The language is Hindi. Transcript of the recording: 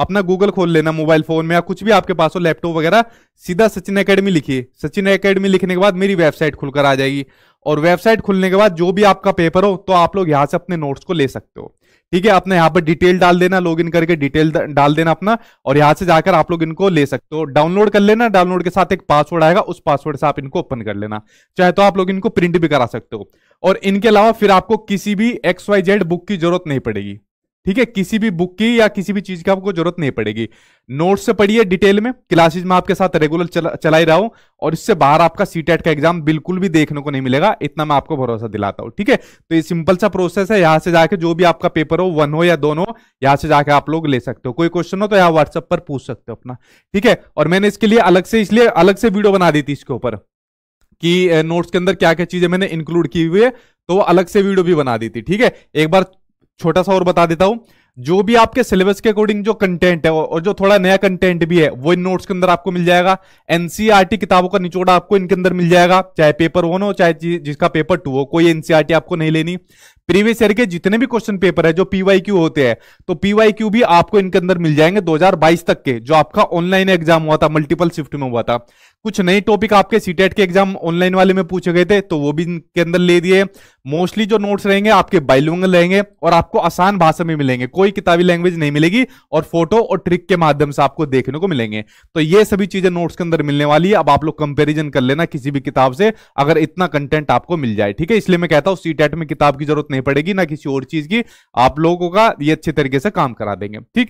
अपना गूगल खोल लेना मोबाइल फोन में या कुछ भी आपके पास हो लैपटॉप वगैरह सीधा सचिन अकेडमी लिखिए सचिन अकेडमी लिखने के बाद मेरी वेबसाइट खुलकर आ जाएगी और वेबसाइट खुलने के बाद जो भी आपका पेपर हो तो आप लोग यहाँ से अपने नोट्स को ले सकते हो ठीक है अपने यहाँ पर डिटेल डाल देना लॉग इन करके डिटेल डाल देना अपना और यहाँ से जाकर आप लोग इनको ले सकते हो डाउनलोड कर लेना डाउनलोड के साथ एक पासवर्ड आएगा उस पासवर्ड से आप इनको ओपन कर लेना चाहे तो आप लोग इनको प्रिंट भी करा सकते हो और इनके अलावा फिर आपको किसी भी एक्स वाई जेड बुक की जरूरत नहीं पड़ेगी ठीक है किसी भी बुक की या किसी भी चीज की आपको जरूरत नहीं पड़ेगी नोट्स से पढ़िए डिटेल में क्लासेज में आपके साथ रेगुलर चला, चलाई रहा हूं और इससे बाहर आपका सीटेट का एग्जाम बिल्कुल भी देखने को नहीं मिलेगा इतना मैं आपको भरोसा दिलाता हूं ठीक है तो ये सिंपल सा प्रोसेस है यहां से जाके जो भी आपका पेपर हो वन हो या दोनों यहां से जाके आप लोग ले सकते हो कोई क्वेश्चन हो तो यहाँ व्हाट्सएप पर पूछ सकते हो अपना ठीक है और मैंने इसके लिए अलग से इसलिए अलग से वीडियो बना दी थी इसके ऊपर कि नोट्स के अंदर क्या क्या चीजें मैंने इंक्लूड की हुई है तो वो अलग से वीडियो भी बना दी थी ठीक है एक बार छोटा सा और बता देता हूं जो भी आपके सिलेबस के अकॉर्डिंग जो कंटेंट है और जो थोड़ा नया कंटेंट भी है वो इन नोट्स के अंदर आपको मिल जाएगा एनसीईआरटी e किताबों का निचोड़ा आपको इनके अंदर मिल जाएगा चाहे पेपर वन हो चाहे जिसका पेपर टू हो कोई एनसीईआरटी e आपको नहीं लेनी प्रीवियस ईयर के जितने भी क्वेश्चन पेपर है जो पीवाईक्यू होते हैं तो पीवाईक्यू भी आपको इनके अंदर मिल जाएंगे 2022 तक के जो आपका ऑनलाइन एग्जाम हुआ था मल्टीपल शिफ्ट में हुआ था कुछ नए टॉपिक आपके सीटेट e के एग्जाम ऑनलाइन वाले में पूछे गए थे तो वो भी इनके अंदर ले दिए मोस्टली जो नोट्स रहेंगे आपके बाइलोंगल रहेंगे और आपको आसान भाषा में मिलेंगे कोई किताबी लैंग्वेज नहीं मिलेगी और फोटो और ट्रिक के माध्यम से आपको देखने को मिलेंगे तो ये सभी चीजें नोट्स के अंदर मिलने वाली है अब आप लोग कंपेरिजन कर लेना किसी भी किताब से अगर इतना कंटेंट आपको मिल जाए ठीक है इसलिए मैं कहता हूं सीटेट e में किताब की जरूरत नहीं पड़ेगी ना किसी और चीज की आप लोगों का ये अच्छे तरीके से काम करा देंगे ठीक